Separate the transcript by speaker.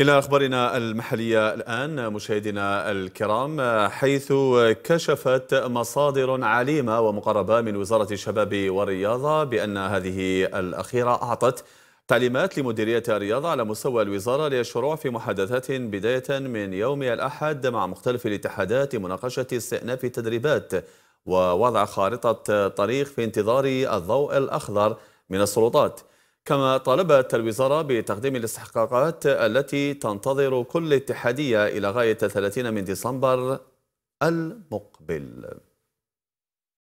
Speaker 1: إلى أخبارنا المحلية الآن مشاهدينا الكرام حيث كشفت مصادر عليمة ومقربة من وزارة الشباب والرياضة بأن هذه الأخيرة أعطت تعليمات لمديرية الرياضة على مستوى الوزارة للشروع في محادثات بداية من يوم الأحد مع مختلف الاتحادات لمناقشة استئناف التدريبات ووضع خارطة طريق في انتظار الضوء الأخضر من السلطات كما طالبت الوزارة بتقديم الاستحقاقات التي تنتظر كل اتحادية إلى غاية 30 من ديسمبر المقبل